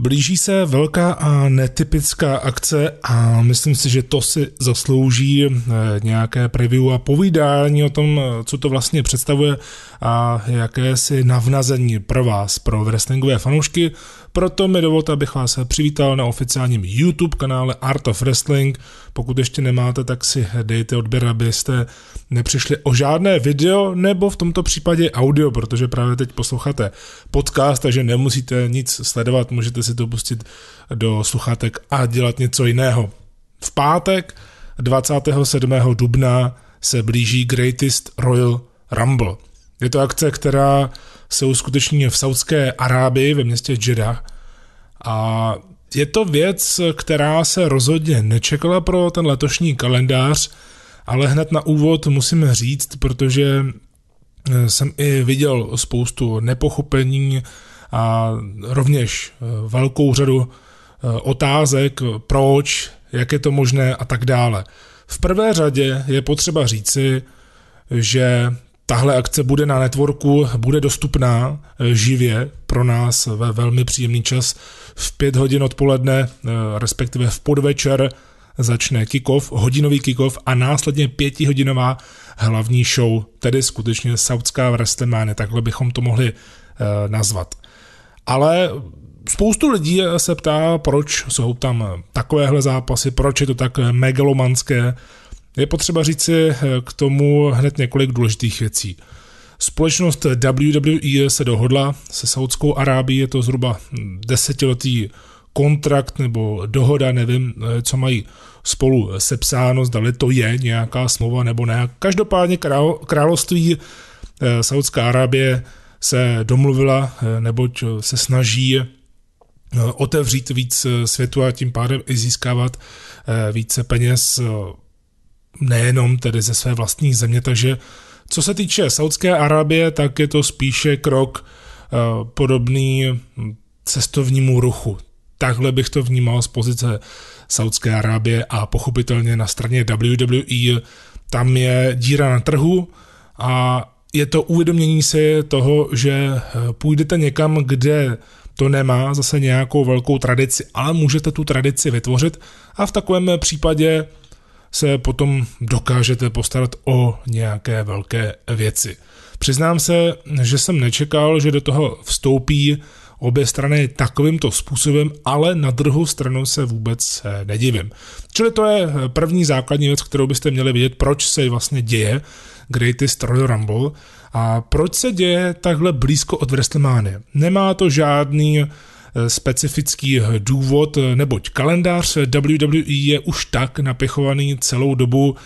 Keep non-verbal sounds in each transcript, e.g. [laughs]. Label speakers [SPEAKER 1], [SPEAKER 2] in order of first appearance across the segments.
[SPEAKER 1] Blíží se velká a netypická akce a myslím si, že to si zaslouží eh, nějaké preview a povídání o tom, eh, co to vlastně představuje a jaké si navnazení pro vás, pro wrestlingové fanoušky. Proto mi dovolte, abych vás přivítal na oficiálním YouTube kanále Art of Wrestling. Pokud ještě nemáte, tak si dejte odběr, abyste nepřišli o žádné video nebo v tomto případě audio, protože právě teď posloucháte podcast, takže nemusíte nic sledovat, můžete si si to pustit do sluchátek a dělat něco jiného. V pátek 27. dubna se blíží Greatest Royal Rumble. Je to akce, která se uskuteční v Saudské Arábii ve městě Jeddah a je to věc, která se rozhodně nečekala pro ten letošní kalendář, ale hned na úvod musím říct, protože eh, jsem i viděl spoustu nepochopení, a rovněž e, velkou řadu e, otázek, proč, jak je to možné a tak dále. V prvé řadě je potřeba říci, že tahle akce bude na networku, bude dostupná e, živě pro nás ve velmi příjemný čas v pět hodin odpoledne, respektive v podvečer začne kickoff, hodinový kickoff a následně pětihodinová hlavní show, tedy skutečně saudská wrestlemania, takhle bychom to mohli nazvat. Ale spoustu lidí se ptá, proč jsou tam takovéhle zápasy, proč je to tak megalomanské. Je potřeba říct, si eh, k tomu hned několik důležitých věcí. Společnost WWE se dohodla se Saudskou Arábií, je to zhruba desetiletý kontrakt nebo dohoda, nevím, eh, co mají spolu sepsáno, zdali to je nějaká smlouva nebo ne. Každopádně král, království eh, Saudská Arábie se domluvila, eh, neboť eh, se snaží eh, otevřít víc světu a tím pádem i získávat více peněz nejenom tedy ze své vlastní země, takže co se týče Saudské Arábie, tak je to spíše krok podobný hm, cestovnímu ruchu. Takhle bych to vnímal z pozice Saudské Arábie a pochopitelně na straně WWE tam je díra na trhu a je to uvědomění si toho, že eh, půjdete někam, kde to nemá zase nějakou velkou tradici, ale můžete tu tradici vytvořit a v takovém případě se potom dokážete postarat o nějaké velké věci. Přiznám se, že jsem nečekal, že do toho vstoupí obě strany takovýmto způsobem, ale na druhou stranu se vůbec eh, nedivím. Čili to je eh, první základní věc, kterou byste měli vědět, proč se vlastně děje Greatest Royal Rumble. A proč se děje takhle blízko od WrestleMania? Nemá to žádný eh, specifický eh, důvod, eh, neboť kalendář WWE je už tak napěchovaný celou dobu.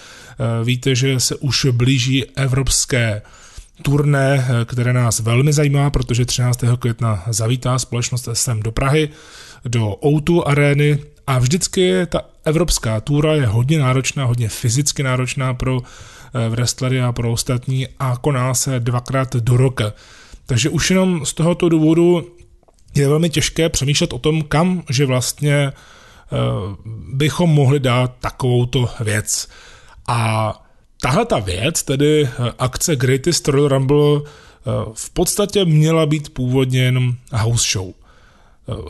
[SPEAKER 1] Víte, že se už blíží evropské turné, které nás velmi zajímá, protože 13. května zavítá společnost SM do Prahy, do O2 arény a vždycky ta evropská túra je hodně náročná, hodně fyzicky náročná pro wrestlery a pro ostatní a koná se dvakrát do roka. Takže už jenom z tohoto důvodu je velmi těžké přemýšlet o tom, kam, že vlastně eh, bychom mohli dát takovouto věc. A tahle ta věc, tedy eh, akce Greatest Royal Rumble, eh, v podstatě měla být původně jenom house show.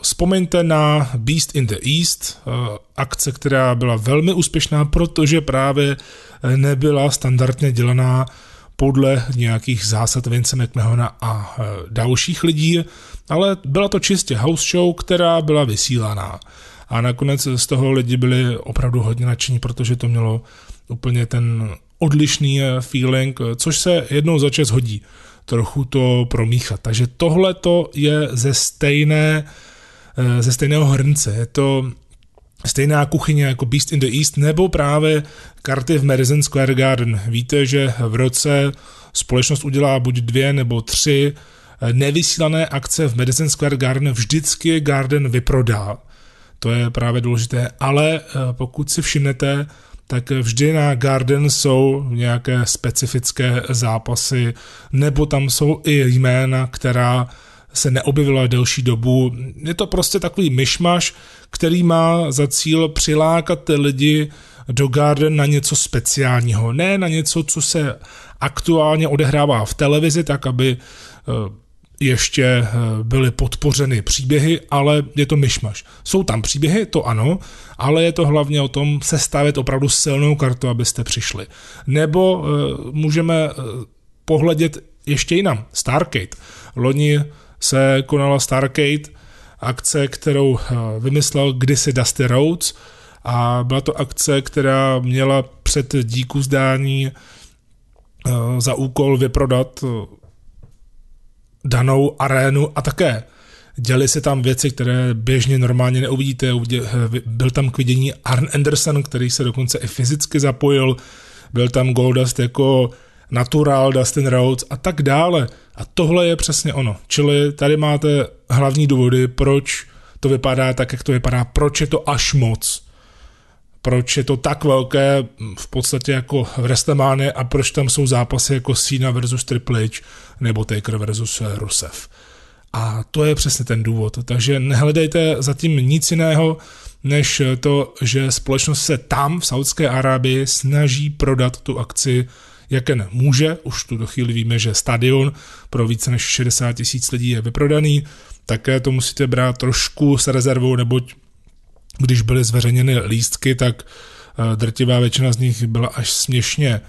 [SPEAKER 1] Vzpomeňte na Beast in the East, eh, akce, která byla velmi úspěšná, protože právě nebyla standardně dělaná podle nějakých zásad Vince McMahona a eh, dalších lidí, ale byla to čistě house show, která byla vysílaná. A nakonec z toho lidi byli opravdu hodně nadšení, protože to mělo úplně ten odlišný eh, feeling, což se jednou za čas hodí trochu to promíchat. Takže tohle to je ze stejné eh, ze stejného hrnce. Je to stejná kuchyně jako Beast in the East nebo právě karty v Madison Square Garden. Víte, že v roce společnost udělá buď dvě nebo tři eh, nevysílané akce v Madison Square Garden vždycky Garden vyprodá. To je právě důležité, ale eh, pokud si všimnete, tak vždy na Garden jsou nějaké specifické zápasy, nebo tam jsou i jména, která se neobjevila delší dobu. Je to prostě takový myšmaš, který má za cíl přilákat ty lidi do Garden na něco speciálního, ne na něco, co se aktuálně odehrává v televizi, tak aby eh, ještě eh, byly podpořeny příběhy, ale je to myšmaš. Jsou tam příběhy, to ano, ale je to hlavně o tom sestavit opravdu silnou kartu, abyste přišli. Nebo eh, můžeme eh, pohledět ještě jinam. Starcade. Loni se konala Starcade, akce, kterou vymyslel kdysi Dusty Rhodes a byla to akce, která měla před díku zdání za úkol vyprodat danou arénu a také děli se tam věci, které běžně normálně neuvidíte. Eh, byl tam k vidění Arn Anderson, který se dokonce i fyzicky zapojil, byl tam Goldust jako Natural, Dustin Rhodes a tak dále. A tohle je přesně ono. Čili tady máte hlavní důvody, proč to vypadá tak, jak to vypadá, proč je to až moc proč je to tak velké v podstatě jako v Restemáne a proč tam jsou zápasy jako Sina versus Triple H nebo Taker versus eh, Rusev. A to je přesně ten důvod. Takže nehledejte zatím nic jiného, než to, že společnost se tam v Saudské Arábii snaží prodat tu akci jak jen může, už tu do chvíli víme, že stadion pro více než 60 tisíc lidí je vyprodaný, také to musíte brát trošku s rezervou, neboť když byly zveřejněny lístky, tak eh, drtivá většina z nich byla až směšně eh,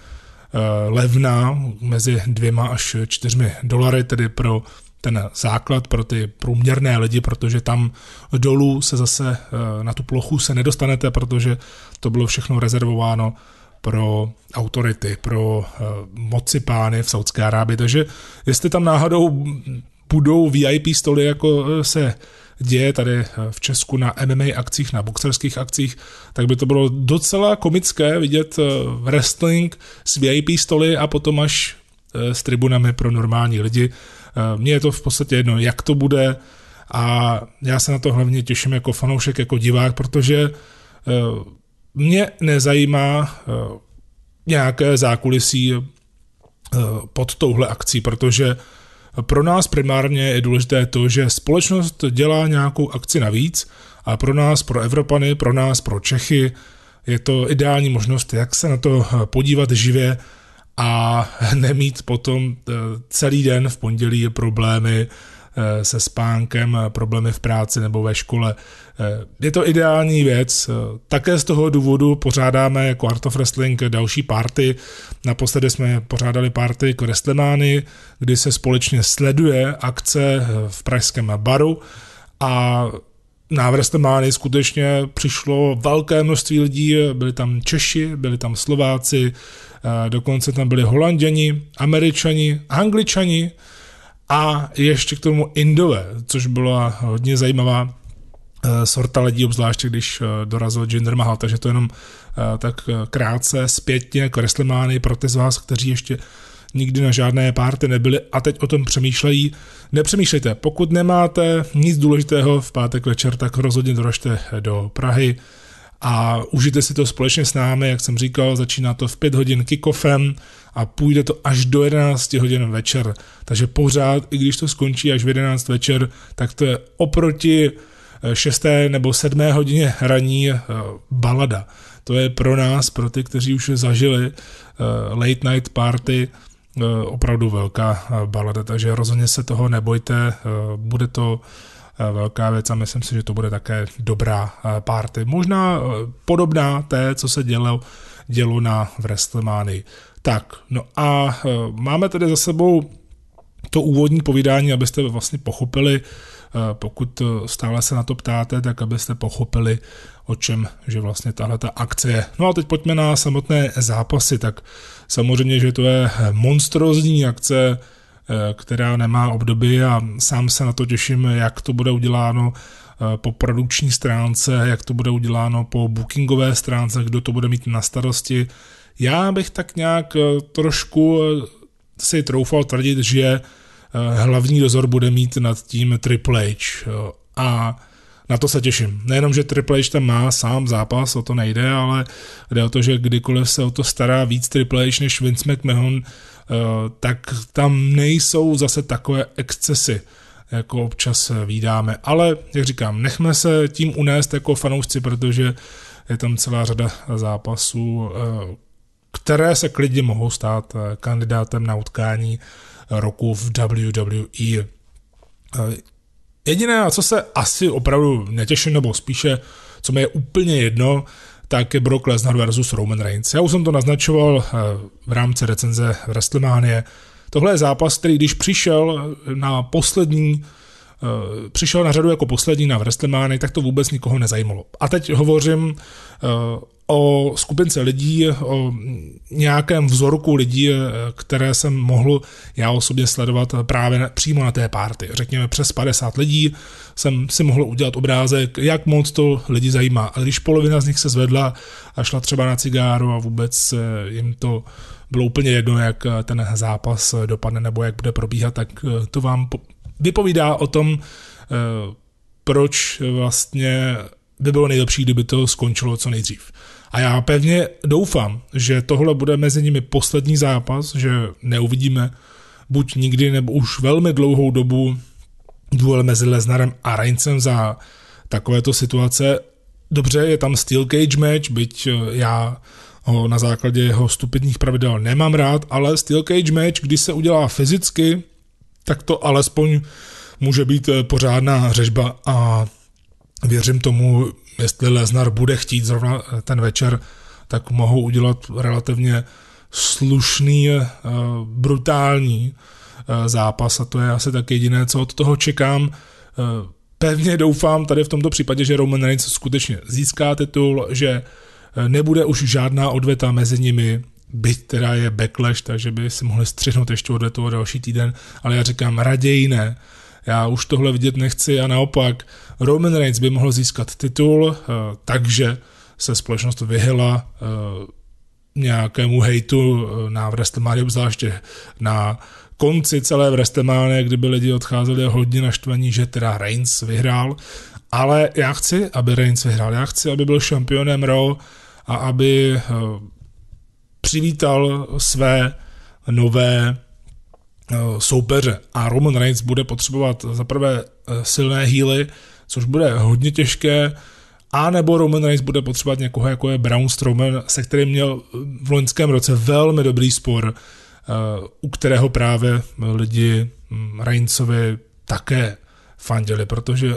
[SPEAKER 1] levná, mezi dvěma až čtyřmi dolary, tedy pro ten základ pro ty průměrné lidi, protože tam dolů se zase eh, na tu plochu se nedostanete, protože to bylo všechno rezervováno pro autority, pro moci pány v Saudské Arábii. Takže jestli tam náhodou budou VIP stoly, jako se děje tady eh, v Česku na MMA akcích, na boxerských akcích, tak by to bylo docela komické vidět eh, wrestling s VIP stoly a potom až eh, s tribunami pro normální lidi. Mně je to v podstatě jedno, jak to bude a já se na to hlavně těším jako fanoušek, jako divák, protože mě nezajímá nějaké zákulisí pod touhle akcí, protože pro nás primárně je důležité to, že společnost dělá nějakou akci navíc a pro nás, pro Evropany, pro nás, pro Čechy je to ideální možnost, jak se na to podívat živě a nemít potom eh, celý den v pondělí problémy Eh, se spánkem, eh, problémy v práci nebo ve škole. Eh, je to ideální věc. Také z toho důvodu pořádáme jako Art of Wrestling další party. Naposledy jsme pořádali party k Wrestlemány, kdy se společně sleduje akce v pražském baru a na Wrestlemány skutečně přišlo velké množství lidí, byli tam Češi, byli tam Slováci, dokonce tam byli Holanděni, Američani, Angličani, a ještě k tomu Indové, což byla hodně zajímavá eh, sorta lidí, obzvláště když eh, dorazil Jinder Mahal, takže to jenom eh, tak krátce zpětně k Wrestlemánii pro ty z vás, kteří ještě nikdy na žádné párty nebyli a teď o tom přemýšlejí. Nepřemýšlejte, pokud nemáte nic důležitého v pátek večer, tak rozhodně doražte do Prahy a užijte si to společně s námi, jak jsem říkal, začíná to v 5 hodin kickoffem, a půjde to až do 11 hodin večer. Takže pořád, i když to skončí až v 11 večer, tak to je oproti 6. Eh, nebo 7. hodině hraní eh, balada. To je pro nás, pro ty, kteří už zažili eh, late night party, opravdu velká balada, takže rozhodně se toho nebojte, bude to velká věc a myslím si, že to bude také dobrá party. Možná podobná té, co se dělo, dělo na WrestleMania. Tak, no a eh, máme tady za sebou to úvodní povídání, abyste vlastně pochopili, eh, pokud eh, stále se na to ptáte, tak abyste pochopili, o čem, že vlastně tahle ta akce je. No a teď pojďme na samotné zápasy, tak samozřejmě, že to je monstrozní akce, která nemá obdoby a sám se na to těším, jak to bude uděláno po produkční stránce, jak to bude uděláno po bookingové stránce, kdo to bude mít na starosti, já bych tak nějak eh, trošku eh, si troufal tvrdit, že eh, hlavní dozor bude mít nad tím Triple H. A na to se těším. Nejenom, že Triple H tam má sám zápas, o to nejde, ale jde o to, že kdykoliv se o to stará víc Triple H než Vince McMahon, tak tam nejsou zase takové excesy jako občas vídáme. Ale, jak říkám, nechme se tím unést jako fanoušci, protože je tam celá řada zápasů, které se klidně mohou stát eh, kandidátem na utkání roku v WWE. Eh, jediné, co se asi opravdu netěším, nebo spíše, co mi je úplně jedno, tak je Brock Lesnar versus Roman Reigns. Já už jsem to naznačoval eh, v rámci recenze v WrestleMania. Tohle je zápas, který když přišel na poslední přišel na řadu jako poslední na WrestleMania, tak to vůbec nikoho nezajímalo. A teď hovořím o skupince lidí, o nějakém vzorku lidí, eh, které jsem mohl já osobně sledovat eh, právě přímo na té párty. Řekněme přes 50 lidí jsem si mohl udělat obrázek, jak moc to lidi zajímá. A když polovina z nich se zvedla a šla třeba na cigáru a vůbec eh, jim to bylo úplně jedno, jak ten zápas dopadne nebo jak bude probíhat, tak to vám vypovídá o tom, proč vlastně by bylo nejlepší, kdyby to skončilo co nejdřív. A já pevně doufám, že tohle bude mezi nimi poslední zápas, že neuvidíme buď nikdy nebo už velmi dlouhou dobu duel mezi Lesnarem a Reincem za takovéto situace. Dobře, je tam steel cage match, byť eh, já ho na základě jeho stupidních pravidel nemám rád, ale steel cage match, když se udělá fyzicky, tak to alespoň může být eh, pořádná řežba a věřím tomu, jestli Lesnar bude chtít zrovna eh, ten večer, tak mohou udělat relativně slušný, eh, brutální eh, zápas a to je asi tak jediné, co od toho čekám. Pevně doufám tady v tomto případě, že Roman Reigns skutečně získá titul, že nebude už žádná odveta mezi nimi, byť teda je backlash, takže by si mohli střihnout ještě odvetu o další týden, ale já říkám raději ne. Já už tohle vidět nechci a naopak uh, Roman Reigns by mohl získat titul, eh, takže se společnost vyhla eh, nějakému hejtu eh, na Wrestlemania, obzvláště na konci celé Wrestlemania, kdyby lidi odcházeli hodně naštvaní, že teda Reigns vyhrál, ale já chci, aby Reigns vyhrál, já chci, aby byl šampionem Raw a aby přivítal své nové soupeře. A Roman Reigns bude potřebovat zaprvé silné híly což bude hodně těžké, a nebo Roman Reigns bude potřebovat někoho, jako je Braun Strowman, se kterým měl v loňském roce velmi dobrý spor, eh, u kterého právě lidi hm, Reignsovi také fandili, protože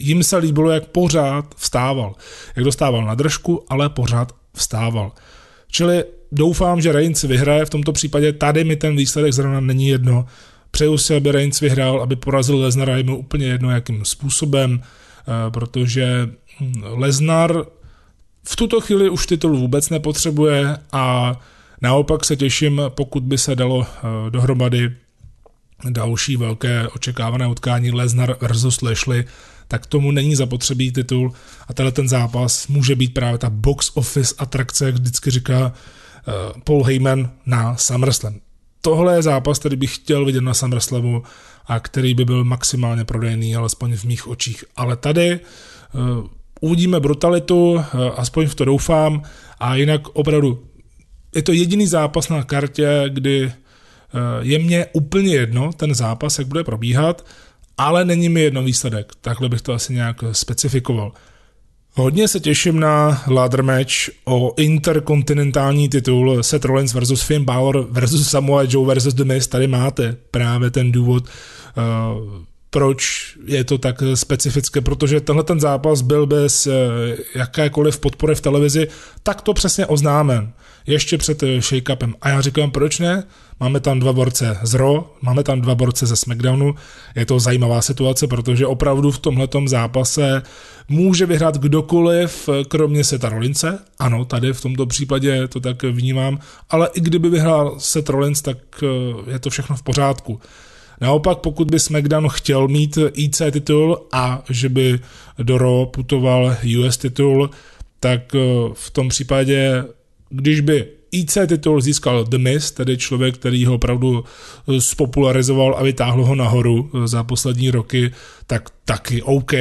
[SPEAKER 1] jim se líbilo, jak pořád vstával. Jak dostával na držku, ale pořád vstával. Čili doufám, že Reigns vyhraje, v tomto případě tady mi ten výsledek zrovna není jedno, Přeju si, aby Reigns vyhrál, aby porazil Lesnara, je mu úplně jedno jakým způsobem, eh, protože hm, Lesnar v tuto chvíli už titul vůbec nepotřebuje a naopak se těším, pokud by se dalo eh, dohromady další velké očekávané utkání Lesnar versus Lashley, tak tomu není zapotřebí titul a tenhle ten zápas může být právě ta box office atrakce, jak vždycky říká eh, Paul Heyman na SummerSlam tohle je zápas, který bych chtěl vidět na SummerSlamu a který by byl maximálně prodejný, alespoň v mých očích. Ale tady uh, uvidíme brutalitu, uh, aspoň v to doufám, a jinak opravdu je to jediný zápas na kartě, kdy uh, je mně úplně jedno ten zápas, jak bude probíhat, ale není mi jedno výsledek. Takhle bych to asi nějak specifikoval. Hodně se těším na ladder match o interkontinentální titul Seth Rollins versus Finn Balor versus Samoa Joe versus The Miz. Tady máte právě ten důvod, eh, proč je to tak specifické, protože tenhle ten zápas byl bez eh, jakékoliv podpory v televizi Tak to přesně oznámen ještě před eh, shake-upem. A já říkám, proč ne? Máme tam dva borce z Raw, máme tam dva borce ze SmackDownu. Je to zajímavá situace, protože opravdu v tomhletom zápase může vyhrát kdokoliv, eh, kromě Seta Rollinse. Ano, tady v tomto případě to tak vnímám, ale i kdyby vyhrál se Rollins, tak eh, je to všechno v pořádku. Naopak, pokud by SmackDown chtěl mít IC titul a že by do Raw putoval US titul, tak v tom případě když by IC titul získal The Miz, tedy člověk, který ho opravdu eh, spopularizoval a vytáhl ho nahoru eh, za poslední roky, tak taky OK.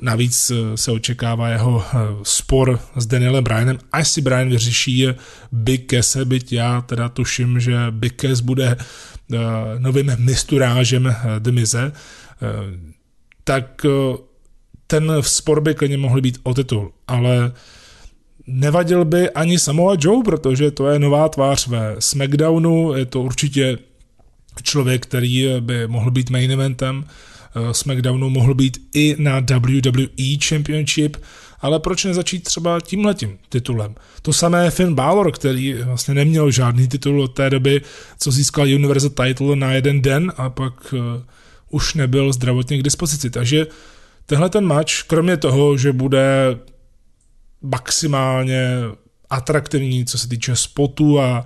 [SPEAKER 1] Navíc eh, se očekává jeho spor s Danielem Bryanem, až si Brian vyřeší Big Kese, byť já teda tuším, že Big Kes bude novým misturážem The Mize, tak ten spor by klidně mohl být o titul, ale uh, Nevadil by ani Samoa Joe, protože to je nová tvář ve SmackDownu, je to určitě člověk, který by mohl být main eventem eh, SmackDownu, mohl být i na WWE Championship, ale proč nezačít třeba tímhletím titulem? To samé Finn Balor, který vlastně neměl žádný titul od té doby, co získal Universal title na jeden den a pak eh, už nebyl zdravotně k dispozici. Takže tenhle ten match, kromě toho, že bude maximálně atraktivní, co se týče spotu a e,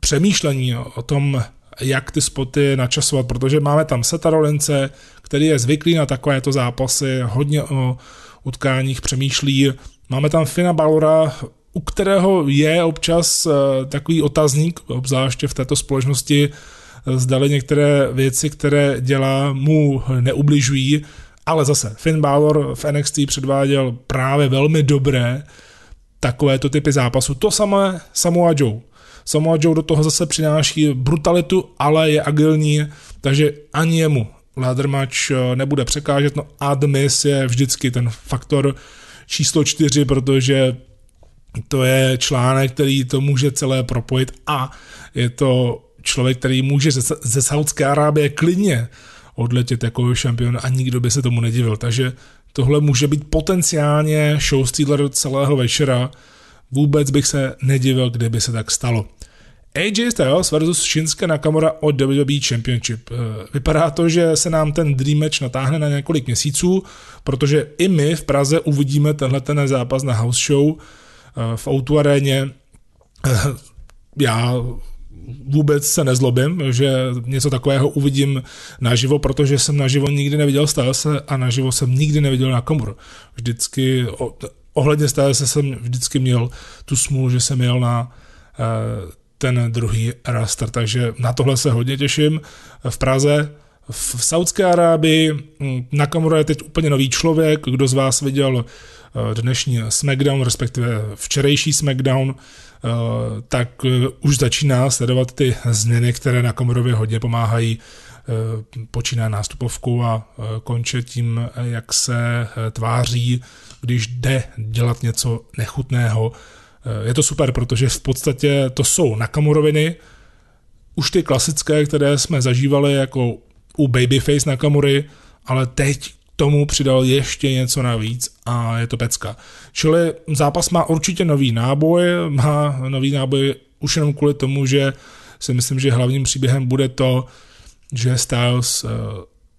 [SPEAKER 1] přemýšlení o tom, jak ty spoty načasovat, protože máme tam Seta Rolince, který je zvyklý na takovéto zápasy, hodně o utkáních přemýšlí. Máme tam Fina Balora, u kterého je občas e, takový otazník, obzvláště v této společnosti, e, zdali některé věci, které dělá, mu neubližují, ale zase, Finn Balor v NXT předváděl právě velmi dobré takovéto typy zápasu. To samé Samoa Joe. Samoa Joe do toho zase přináší brutalitu, ale je agilní, takže ani jemu ladder match eh, nebude překážet. No Admis je vždycky ten faktor číslo čtyři, protože to je článek, který to může celé propojit a je to člověk, který může ze, ze Saudské Arábie klidně odletět jako šampion a nikdo by se tomu nedivil. Takže tohle může být potenciálně show stealer celého večera. Vůbec bych se nedivil, kdyby se tak stalo. AJ Styles versus Shinsuke Nakamura o WWE Championship. Eh, vypadá to, že se nám ten Dream Match natáhne na několik měsíců, protože i my v Praze uvidíme tenhle ten zápas na house show eh, v Outu Aréně. Eh, já vůbec se nezlobím, že něco takového uvidím naživo, protože jsem naživo nikdy neviděl se a naživo jsem nikdy neviděl na komor. Vždycky, ohledně se jsem vždycky měl tu smůlu, že jsem jel na eh, ten druhý raster, takže na tohle se hodně těším. V Praze v Saudské Arábii hm, Nakamura je teď úplně nový člověk. Kdo z vás viděl Eh, dnešní SmackDown, respektive včerejší SmackDown, eh, tak eh, už začíná sledovat ty změny, které na Komorově hodně pomáhají počíná nástupovku a končí tím, jak se tváří, když jde dělat něco nechutného. Je to super, protože v podstatě to jsou nakamuroviny, už ty klasické, které jsme zažívali jako u Babyface Nakamury, ale teď tomu přidal ještě něco navíc a je to pecka. Čili zápas má určitě nový náboj, má nový náboj už jenom kvůli tomu, že si myslím, že hlavním příběhem bude to, že Styles eh,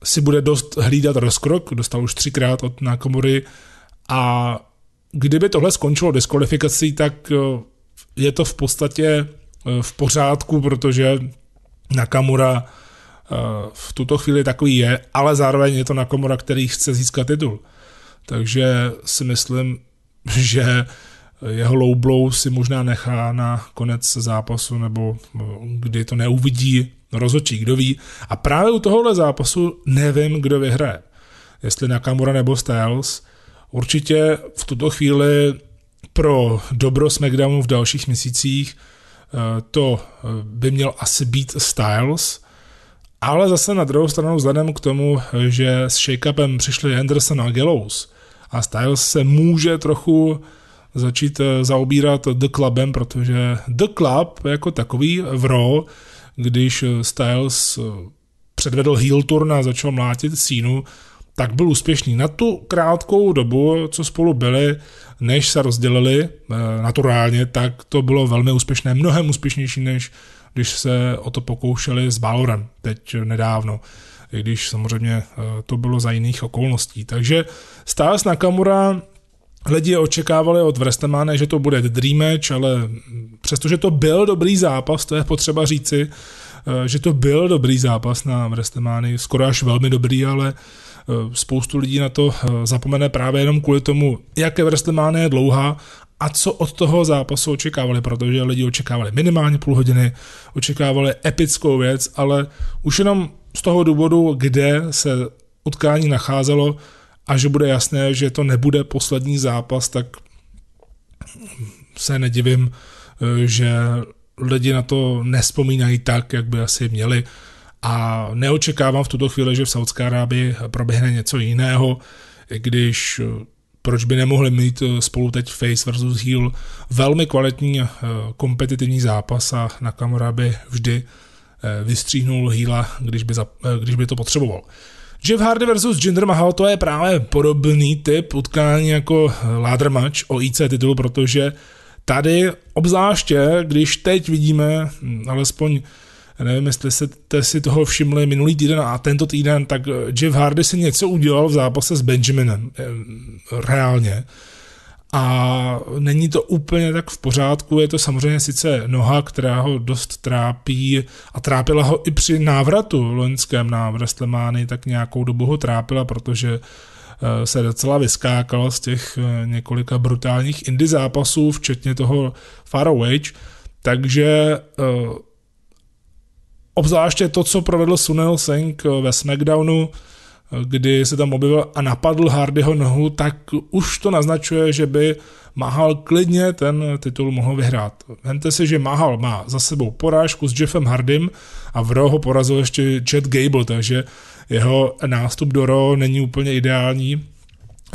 [SPEAKER 1] si bude dost hlídat rozkrok, dostal už třikrát od Nakamury a kdyby tohle skončilo diskvalifikací, tak eh, je to v podstatě eh, v pořádku, protože Nakamura Eh, v tuto chvíli takový je, ale zároveň je to na komora, který chce získat titul. Takže si myslím, [laughs] že jeho low blow si možná nechá na konec zápasu nebo kdy to neuvidí rozhodčí, kdo ví. A právě u tohohle zápasu nevím, kdo vyhraje. Jestli Nakamura nebo Styles. Určitě v tuto chvíli pro dobro SmackDownu v dalších měsících eh, to eh, by měl asi být Styles, ale zase na druhou stranu vzhledem k tomu, že s shake-upem přišli Henderson a Gallows a Styles se může trochu začít eh, zaobírat The Clubem, protože The Club jako takový v Raw, když eh, Styles eh, předvedl heel turn a začal mlátit sínu, tak byl úspěšný na tu krátkou dobu, co spolu byli, než se rozdělili naturálně, tak to bylo velmi úspěšné, mnohem úspěšnější než když se o to pokoušeli s Balorem teď nedávno i když samozřejmě eh, to bylo za jiných okolností. Takže stále Nakamura Lidi očekávali od Vrestemane, že to bude dream match, ale přestože to byl dobrý zápas, to je potřeba říci, eh, že to byl dobrý zápas na Vrestemány, skoro až velmi dobrý, ale Eh, spoustu lidí na to eh, zapomene právě jenom kvůli tomu, jaké WrestleMania je dlouhá a co od toho zápasu očekávali, protože lidi očekávali minimálně půl hodiny, očekávali epickou věc, ale už jenom z toho důvodu, kde se utkání nacházelo a že bude jasné, že to nebude poslední zápas, tak se nedivím, eh, že lidi na to nespomínají tak, jak by asi měli. A neočekávám v tuto chvíli, že v Saudské Arábii proběhne něco jiného, když eh, proč by nemohli mít eh, spolu teď face versus heel velmi kvalitní eh, kompetitivní zápas a na Nakamura by vždy vystříhnul heela, když by, za, když by to potřeboval. Jeff Hardy versus Jinder Mahal to je právě podobný typ utkání jako ladder match o IC titul, protože tady obzvláště, když teď vidíme hm, alespoň nevím, jestli jste si toho všimli minulý týden a tento týden, tak eh, Jeff Hardy si něco udělal v zápase s Benjaminem, eh, reálně. A není to úplně tak v pořádku, je to samozřejmě sice noha, která ho dost trápí a trápila ho i při návratu loňském na Wrestlemány, tak nějakou dobu ho trápila, protože eh, se docela vyskákal z těch několika brutálních indie zápasů, včetně toho Far Away, takže Obzvláště to, co provedl Sunil Singh eh, ve SmackDownu, eh, kdy se tam objevil a napadl Hardyho nohu, tak už to naznačuje, že by Mahal klidně ten titul mohl vyhrát. Vemte si, že Mahal má za sebou porážku s Jeffem Hardym a v Roho porazil ještě Chad Gable, takže jeho nástup do Roho není úplně ideální.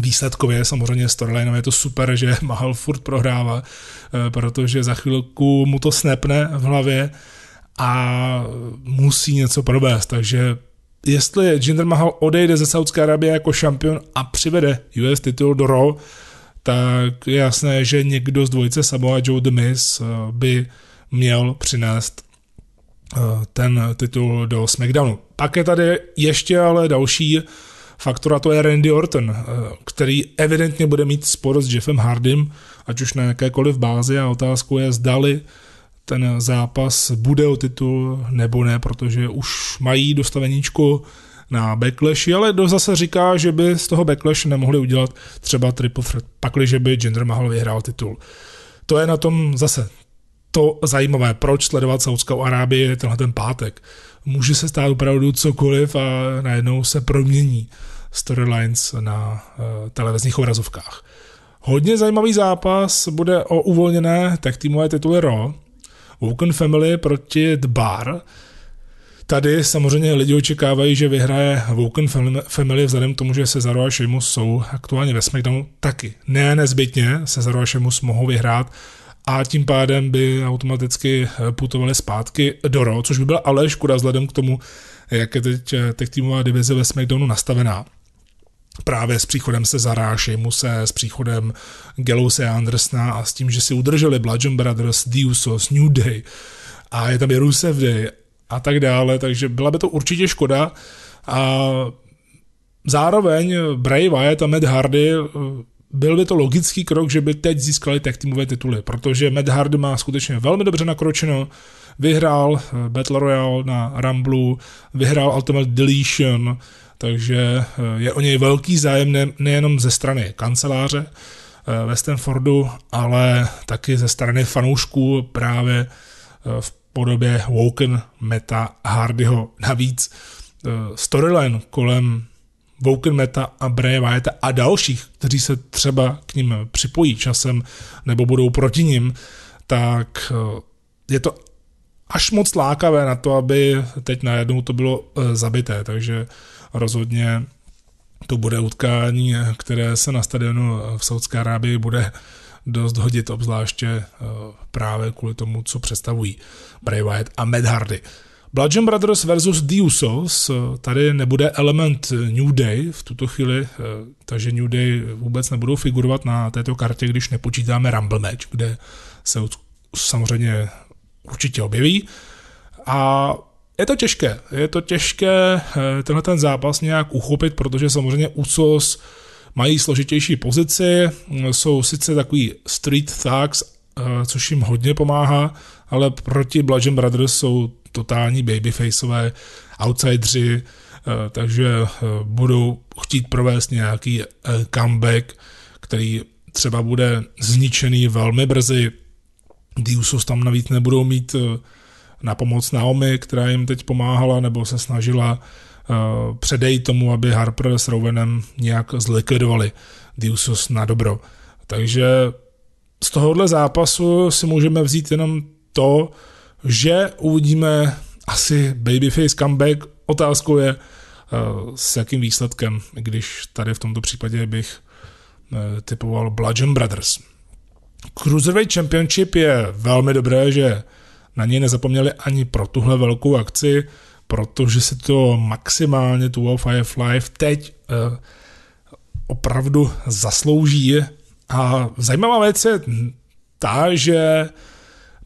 [SPEAKER 1] Výsledkově samozřejmě storyline je to super, že Mahal furt prohrává, eh, protože za chvilku mu to snepne v hlavě a musí něco provést, takže jestli Jinder Mahal odejde ze Saudské Arabie jako šampion a přivede US titul do Raw, tak je jasné, že někdo z dvojice Samoa Joe Demis Miz eh, by měl přinést eh, ten titul do SmackDownu. Pak je tady ještě ale další faktura to je Randy Orton, eh, který evidentně bude mít spor s Jeffem Hardym, ať už na jakékoliv bázi a otázku je, zdali ten zápas bude o titul nebo ne, protože už mají dostaveníčku na Backlash, ale do zase říká, že by z toho Backlash nemohli udělat třeba triple threat, že by Jinder Mahal vyhrál titul. To je na tom zase to zajímavé, proč sledovat Saudskou Arábii tenhle ten pátek. Může se stát opravdu cokoliv a najednou se promění storylines na uh, televizních obrazovkách. Hodně zajímavý zápas bude o uvolněné tak týmové tituly Raw, Woken Family proti The Bar. Tady samozřejmě lidi očekávají, že vyhraje Woken Family vzhledem k tomu, že Cesaro a Sheamus jsou aktuálně ve SmackDownu taky. Ne nezbytně, Cesaro a Sheamus mohou vyhrát a tím pádem by automaticky eh, putovali zpátky do Raw, což by byla ale škoda vzhledem k tomu, jak je teď, eh, tech týmová divize ve SmackDownu nastavená právě s příchodem se Zarášimu se, s příchodem Gelouse Andersna a s tím, že si udrželi Bludgeon Brothers, Diusos, New Day a je tam i Rusev Day a tak dále, takže byla by to určitě škoda a zároveň Bray Wyatt a Matt Hardy byl by to logický krok, že by teď získali tag týmové tituly, protože Matt Hardy má skutečně velmi dobře nakročeno, vyhrál eh, Battle Royale na Rumble, vyhrál Ultimate Deletion, takže eh, je o něj velký zájem ne, nejenom ze strany kanceláře ve eh, Stanfordu, ale taky ze strany fanoušků právě eh, v podobě Woken, Meta Hardyho. Navíc storyline kolem Woken Meta a Bray Wyatt a dalších, kteří se třeba k ním připojí časem nebo budou proti ním, tak je to až moc lákavé na to, aby teď najednou to bylo zabité. Takže rozhodně to bude utkání, které se na stadionu v Saudské Arábii bude dost hodit, obzvláště eh, právě kvůli tomu, co představují Bray Wyatt a Matt Hardy. Bludgeon Brothers versus The Usos, tady nebude element New Day v tuto chvíli, eh, takže New Day vůbec nebudou figurovat na této kartě, když nepočítáme Rumble match, kde se samozřejmě určitě objeví. A je to těžké, je to těžké eh, tenhle ten zápas nějak uchopit, protože samozřejmě Usos mají složitější pozici, mm, jsou sice takový street thugs, eh, což jim hodně pomáhá, ale proti Bludgeon Brothers jsou totální babyfaceové outsidři, eh, takže budou chtít provést nějaký comeback, který třeba bude zničený velmi brzy. Diusos tam navíc nebudou mít na pomoc Naomi, která jim teď pomáhala nebo se snažila uh, předejít tomu, aby Harper s Rowanem nějak zlikvidovali Diusus na dobro. Takže z tohohle zápasu si můžeme vzít jenom to, že uvidíme asi babyface comeback. Otázkou je, eh, s jakým výsledkem, když tady v tomto případě bych eh, typoval Bludgeon Brothers. Cruiserweight Championship je velmi dobré, že na něj nezapomněli ani pro tuhle velkou akci, protože se to maximálně tu of Firefly teď eh, opravdu zaslouží. A zajímavá věc je ta, že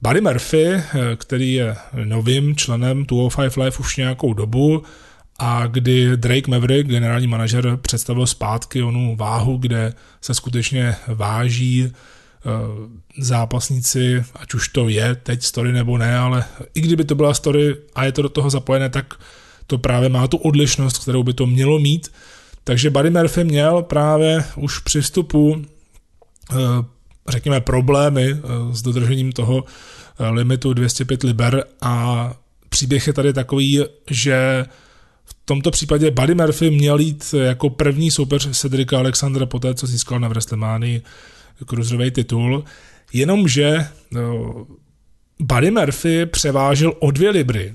[SPEAKER 1] Barry Murphy, eh, který je novým členem Two of Life už nějakou dobu, a kdy Drake Maverick, generální manažer, představil zpátky onu váhu, kde se skutečně váží Eh, zápasníci, ať už to je teď story nebo ne, ale i kdyby to byla story a je to do toho zapojené, tak to právě má tu odlišnost, kterou by to mělo mít. Takže Buddy Murphy měl právě už při vstupu eh, řekněme problémy eh, s dodržením toho limitu 205 liber a příběh je tady takový, že v tomto případě Buddy Murphy měl jít jako první soupeř Cedrica Alexandra po té, co získal na WrestleMania kruzový titul, jenomže no, Buddy Murphy převážil o dvě libry,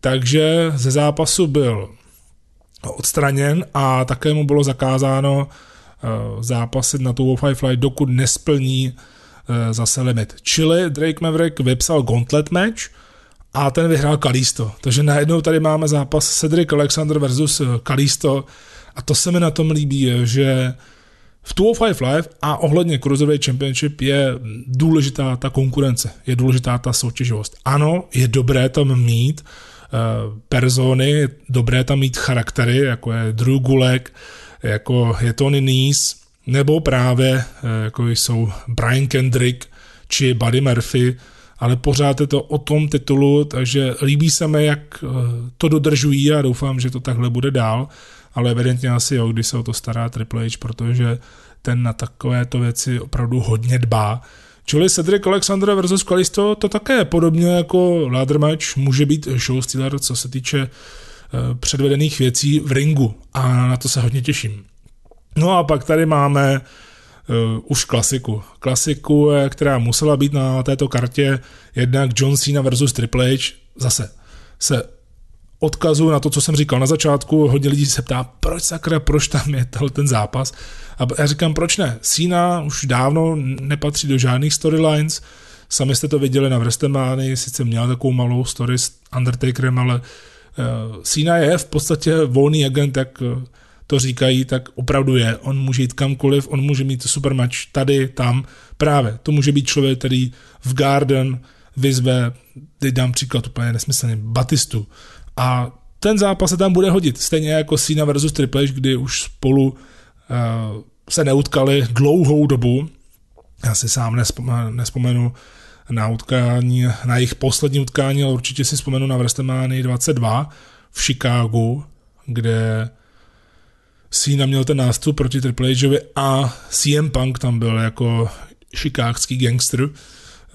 [SPEAKER 1] takže ze zápasu byl odstraněn a také mu bylo zakázáno eh, zápasit na Two Five fly dokud nesplní eh, zase limit. Čili Drake Maverick vypsal gauntlet match a ten vyhrál Kalisto. Takže najednou tady máme zápas Cedric Alexander versus eh, Kalisto a to se mi na tom líbí, že v 205 Live a ohledně Cruiserweight Championship je důležitá ta konkurence, je důležitá ta soutěživost. Ano, je dobré tam mít uh, persony, je dobré tam mít charaktery, jako je Drew Gulek, jako je Tony Nese, nebo právě eh, jako jsou Brian Kendrick či Buddy Murphy, ale pořád je to o tom titulu, takže líbí se mi, jak eh, to dodržují a doufám, že to takhle bude dál ale evidentně asi jo, když se o to stará Triple H, protože ten na takovéto věci opravdu hodně dbá. Čili Cedric Alexandra versus Kalisto to také podobně jako ladder match může být show stealer, co se týče eh, předvedených věcí v ringu a na to se hodně těším. No a pak tady máme uh, už klasiku. Klasiku, eh, která musela být na této kartě jednak John Cena versus Triple H. Zase se odkazu na to, co jsem říkal na začátku, hodně lidí se ptá, proč sakra, proč tam je ten zápas. A já říkám, proč ne? Sina už dávno nepatří do žádných storylines, sami jste to viděli na Vrestemány, sice měla takovou malou story s Undertakerem, ale eh, Sína Sina je v podstatě volný agent, jak eh, to říkají, tak opravdu je. On může jít kamkoliv, on může mít super match tady, tam, právě. To může být člověk, který v Garden vyzve, teď dám příklad úplně nesmyslně, Batistu a ten zápas se tam bude hodit, stejně jako Sina versus Triple H, kdy už spolu uh, se neutkali dlouhou dobu. Já si sám nespomenu, nespomenu na utkání, na jejich poslední utkání, ale určitě si vzpomenu na WrestleMania 22 v Chicagu, kde Sina měl ten nástup proti Triple Hovi a CM Punk tam byl jako šikákský gangster.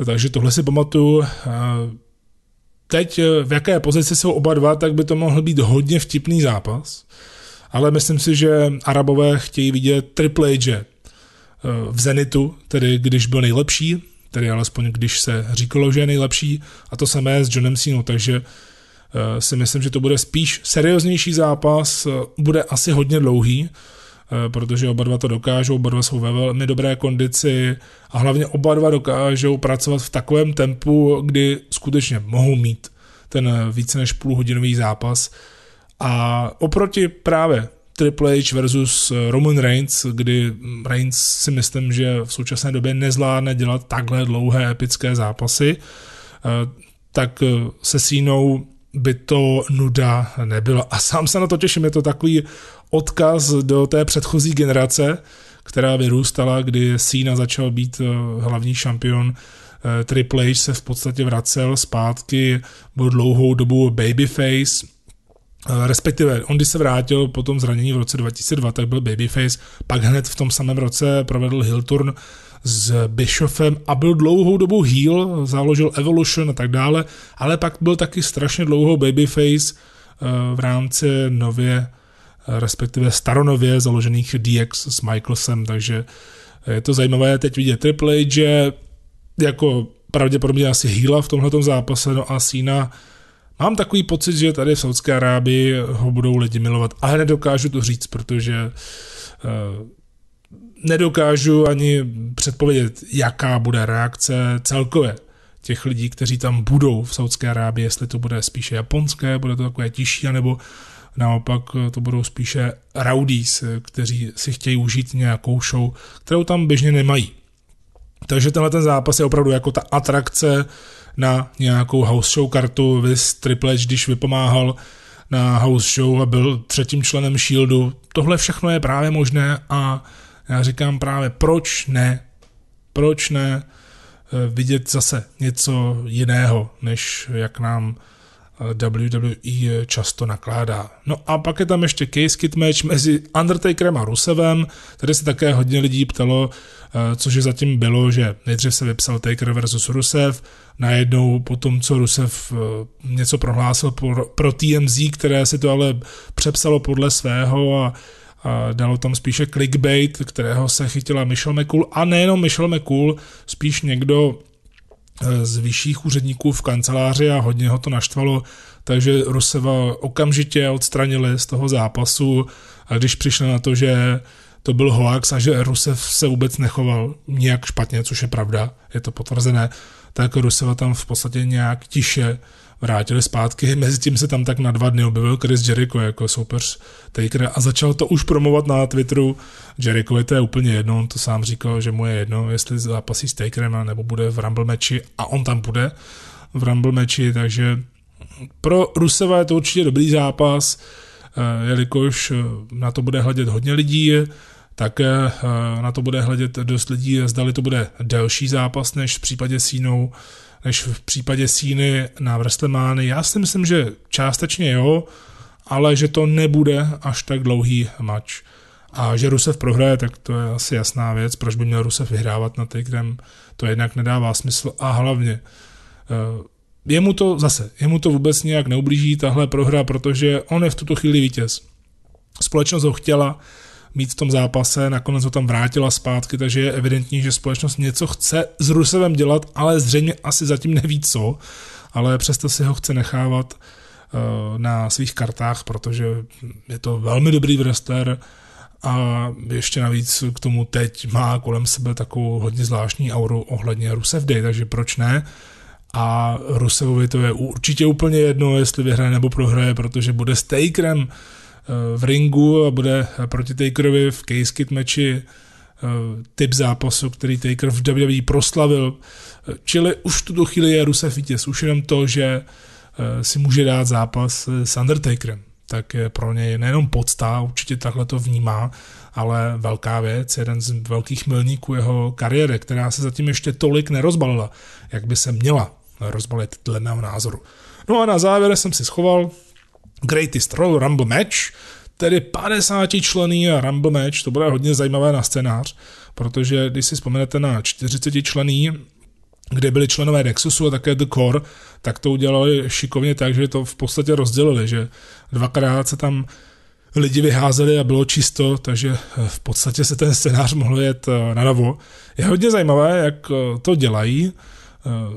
[SPEAKER 1] Takže tohle si pamatuju. Eh, teď, eh, v jaké pozici jsou oba dva, tak by to mohl být hodně vtipný zápas. Ale myslím si, že Arabové chtějí vidět Triple H eh, v Zenitu, tedy když byl nejlepší, tedy alespoň když se říkalo, že je nejlepší, a to samé s Johnem Sinou, takže eh, si myslím, že to bude spíš serióznější zápas, bude asi hodně dlouhý, Eh, protože oba dva to dokážou, oba dva jsou ve velmi dobré kondici a hlavně oba dva dokážou pracovat v takovém tempu, kdy skutečně mohou mít ten eh, více než půlhodinový zápas. A oproti právě Triple H versus eh, Roman Reigns, kdy hm, Reigns si myslím, že v současné době nezvládne dělat takhle dlouhé epické zápasy, tak se Sínou by to nuda nebyla. A sám se na to těším, je to takový odkaz do té předchozí generace, která vyrůstala, kdy Sina začal být eh, hlavní šampion eh, Triple H se v podstatě vracel zpátky, byl dlouhou dobu babyface, eh, respektive on když se vrátil po tom zranění v roce 2002, tak byl babyface, pak hned v tom samém roce provedl Hilturn s Bishofem a byl dlouhou dobu heel, založil Evolution a tak dále, ale pak byl taky strašně dlouho babyface v rámci nově respektive staronově založených DX s Michaelsem, takže je to zajímavé teď vidět Triple H, že jako pravděpodobně asi Hila v tomhle zápase, no a Sina Mám takový pocit, že tady v Saudské Arábii ho budou lidi milovat, ale nedokážu to říct, protože uh, nedokážu ani předpovědět, jaká bude reakce celkově těch lidí, kteří tam budou v Saudské Arábii, jestli to bude spíše japonské, bude to takové anebo nebo naopak eh, to budou spíše rowdies, eh, kteří si chtějí užít nějakou show, kterou tam běžně nemají. Takže tenhle ten zápas je opravdu jako ta atrakce na nějakou house show kartu, vys Triple H, když vypomáhal na house show a byl třetím členem Shieldu. Tohle všechno je právě možné a já říkám právě proč ne, proč ne eh, vidět zase něco jiného, než jak nám WWE často nakládá. No a pak je tam ještě case kit match mezi Undertakerem a Rusevem, tady se také hodně lidí ptalo, eh, což je zatím bylo, že nejdřív se vypsal Taker versus Rusev, najednou po tom, co Rusev eh, něco prohlásil pro, TMZ, které si to ale přepsalo podle svého a a dalo tam spíše clickbait, kterého se chytila Michelle McCool a nejenom Michelle McCool, spíš někdo Eh, z vyšších úředníků v kanceláři a hodně ho to naštvalo, takže Ruseva okamžitě odstranili z toho zápasu a když přišli na to, že to byl hoax a že Rusev se vůbec nechoval nějak špatně, což je pravda, je to potvrzené, tak Ruseva tam v podstatě nějak tiše vrátili zpátky. Mezitím se tam tak na dva dny objevil Chris Jericho jako soupeř Taker a začal to už promovat na Twitteru. Jericho je to je úplně jedno, on to sám říkal, že mu je jedno, jestli zápasí s Takerem nebo bude v Rumble meči a on tam bude v Rumble meči, takže pro Ruseva je to určitě dobrý zápas, eh, jelikož eh, na to bude hledět hodně lidí, také eh, na to bude hledět dost lidí, zdali to bude delší zápas než v případě Sínou, než v případě Síny na Vrstemány. Já si myslím, že částečně jo, ale že to nebude až tak dlouhý mač. A že Rusev prohraje, tak to je asi jasná věc, proč by měl Rusev vyhrávat na Tigrem, to jednak nedává smysl a hlavně eh, jemu to zase, jemu to vůbec nějak neublíží tahle prohra, protože on je v tuto chvíli vítěz. Společnost ho chtěla, mít v tom zápase, nakonec ho tam vrátila zpátky, takže je evidentní, že společnost něco chce s Rusevem dělat, ale zřejmě asi zatím neví co, ale přesto si ho chce nechávat eh, na svých kartách, protože je to velmi dobrý wrestler a ještě navíc k tomu teď má kolem sebe takovou hodně zvláštní auru ohledně Rusev Day, takže proč ne? A Rusevovi to je určitě úplně jedno, jestli vyhraje nebo prohraje, protože bude stakerem v ringu a bude proti Takerovi v case kit meči eh, typ zápasu, který Taker v WWE proslavil. Čili už v tuto chvíli je Rusev vítěz. Už jenom to, že eh, si může dát zápas eh, s Undertakerem tak je pro něj nejenom podstá, určitě takhle to vnímá, ale velká věc, jeden z velkých milníků jeho kariéry, která se zatím ještě tolik nerozbalila, jak by se měla rozbalit dle mého názoru. No a na závěr jsem si schoval Greatest Royal Rumble Match, tedy 50 člený Rumble Match, to bude hodně zajímavé na scénář, protože když si vzpomenete na 40 člený kde byli členové Nexusu a také The Core, tak to udělali šikovně tak, že to v podstatě rozdělili, že dvakrát se tam lidi vyházeli a bylo čisto, takže v podstatě se ten scénář mohl jet eh, na novo. Je hodně zajímavé, jak eh, to dělají.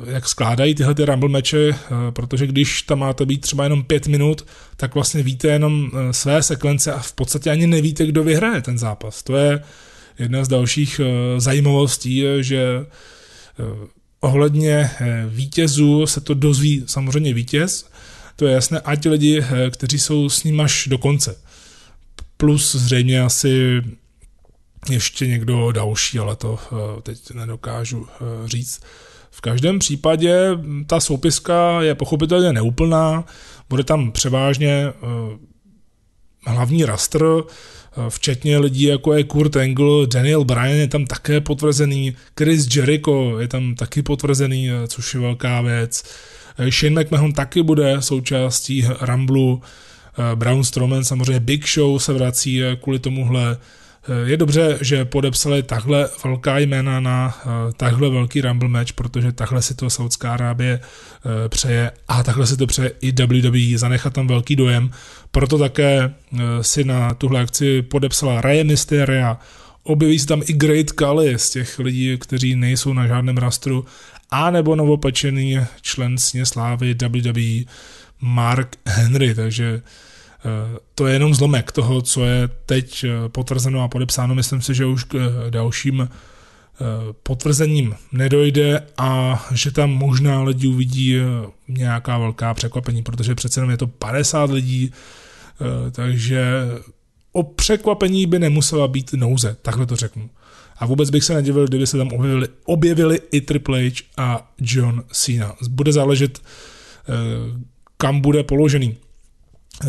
[SPEAKER 1] Eh, jak skládají tyhle ty rumble meče, eh, protože když tam máte být třeba jenom pět minut, tak vlastně víte jenom eh, své sekvence a v podstatě ani nevíte, kdo vyhraje ten zápas. To je jedna z dalších zajímavostí, že ohledně vítězů se to dozví samozřejmě vítěz, to je jasné, a ti lidi, kteří jsou s ním až do konce. Plus zřejmě asi ještě někdo další, ale to teď nedokážu říct. V každém případě mm, ta soupiska je pochopitelně neúplná, bude tam převážně eh, hlavní rastr, eh, včetně lidí jako je Kurt Angle, Daniel Bryan je tam také potvrzený, Chris Jericho je tam taky potvrzený, eh, což je velká věc. Shane McMahon taky bude součástí Ramblu, Brown Strowman samozřejmě Big Show se vrací kvůli tomuhle, Eh, je dobře, že podepsali takhle velká jména na eh, takhle velký Rumble match, protože takhle si to Saudská Arábie eh, přeje a takhle si to přeje i WWE, zanechat tam velký dojem. Proto také si na tuhle akci podepsala Raya Mysteria, objeví se tam i Great Kali z těch lidí, kteří nejsou na žádném rastru, a nebo novopečený člen sně slávy WWE Mark Henry, takže Eh, to je jenom zlomek toho, co je teď eh, potvrzeno a podepsáno. Myslím si, že už k eh, dalším potvrzením nedojde a že tam možná lidi uvidí nějaká velká překvapení, protože přece jenom je to 50 lidí, takže o překvapení by nemusela být nouze, takhle to řeknu. A vůbec bych se nedivil, kdyby se tam objevili, objevili i Triple H a John Cena. Bude záležet, kam bude položený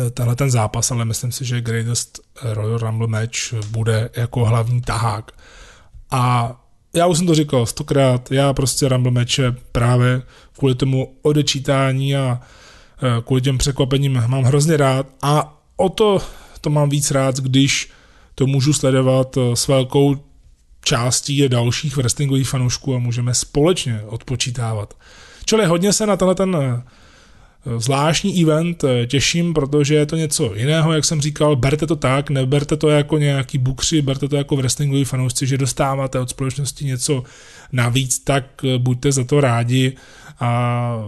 [SPEAKER 1] Eh, tenhle ten zápas, ale myslím si, že Greatest eh, Royal Rumble match bude jako hlavní tahák. A já už jsem to říkal stokrát, já prostě Rumble meče právě kvůli tomu odečítání a eh, kvůli těm překvapením mám hrozně rád a o to to mám víc rád, když to můžu sledovat s velkou částí dalších wrestlingových fanoušků a můžeme společně odpočítávat. Čili hodně se na tenhle ten zvláštní event, eh, těším, protože je to něco jiného, jak jsem říkal, berte to tak, neberte to jako nějaký bukři, berte to jako wrestlingoví fanoušci, že dostáváte od společnosti něco navíc, tak eh, buďte za to rádi a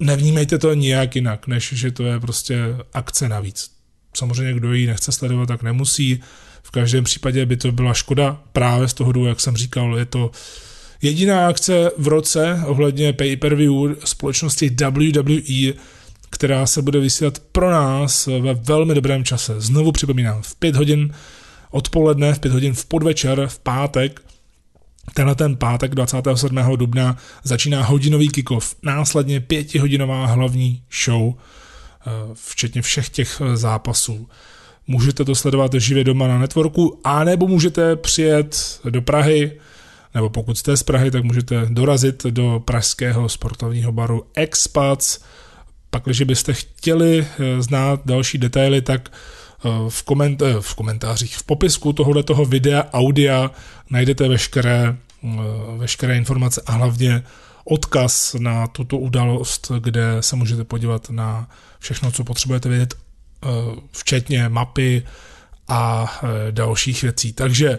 [SPEAKER 1] nevnímejte to nijak jinak, než že to je prostě akce navíc. Samozřejmě, kdo ji nechce sledovat, tak nemusí. V každém případě by to byla škoda právě z toho důvodu, jak jsem říkal, je to uh, Jediná akce v roce ohledně pay-per-view společnosti WWE, která se bude vysílat pro nás ve velmi dobrém čase. Znovu připomínám, v 5 hodin odpoledne, v 5 hodin v podvečer, v pátek, Tenhle ten pátek 27. dubna začíná hodinový kickoff, následně pětihodinová hlavní show, eh, včetně všech těch eh, zápasů. Můžete to sledovat živě doma na networku, anebo můžete přijet do Prahy, nebo pokud jste z Prahy, tak můžete dorazit do pražského sportovního baru Expats. Pak, když byste chtěli eh, znát další detaily, tak eh, v, koment, eh, v komentářích, v popisku tohoto toho videa, audia najdete veškeré, veškeré informace a hlavně odkaz na tuto událost, kde se můžete podívat na všechno, co potřebujete vědět, včetně mapy a dalších věcí. Takže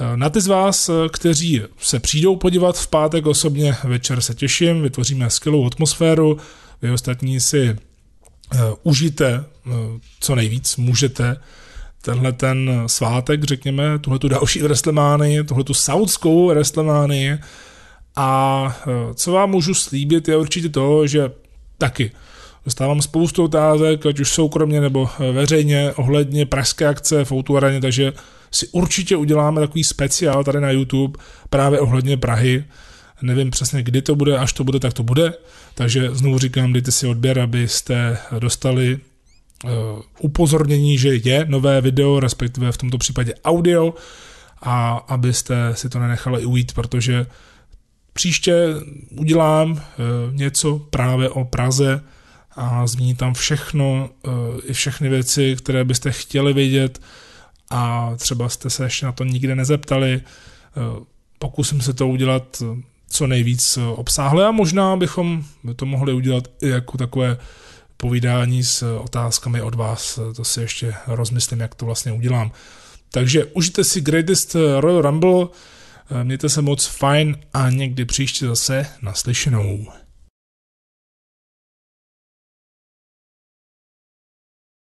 [SPEAKER 1] Eh, na ty z vás, eh, kteří se přijdou podívat v pátek osobně, večer se těším, vytvoříme skvělou atmosféru, vy ostatní si eh, užijte co nejvíc můžete tenhle ten svátek, řekněme, tuhle tu další wrestlemánii, tuhle tu saudskou wrestlemánii. A co vám můžu slíbit je určitě to, že taky dostávám spoustu otázek, ať už soukromně nebo veřejně, ohledně pražské akce v Outu takže si určitě uděláme takový speciál tady na YouTube právě ohledně Prahy. Nevím přesně, kdy to bude, až to bude, tak to bude. Takže znovu říkám, dejte si odběr, abyste dostali uh, upozornění, že je nové video, respektive v tomto případě audio a abyste si to nenechali ujít, protože příště udělám uh, něco právě o Praze, a zmíní tam všechno, eh, i všechny věci, které byste chtěli vědět a třeba jste se ještě na to nikde nezeptali. Eh, pokusím se to udělat eh, co nejvíc eh, obsáhle a možná bychom to mohli udělat i jako takové povídání s otázkami od vás. To si ještě rozmyslím, jak to vlastně udělám. Takže užijte si Greatest Royal Rumble, mějte se moc fajn a někdy příště zase naslyšenou.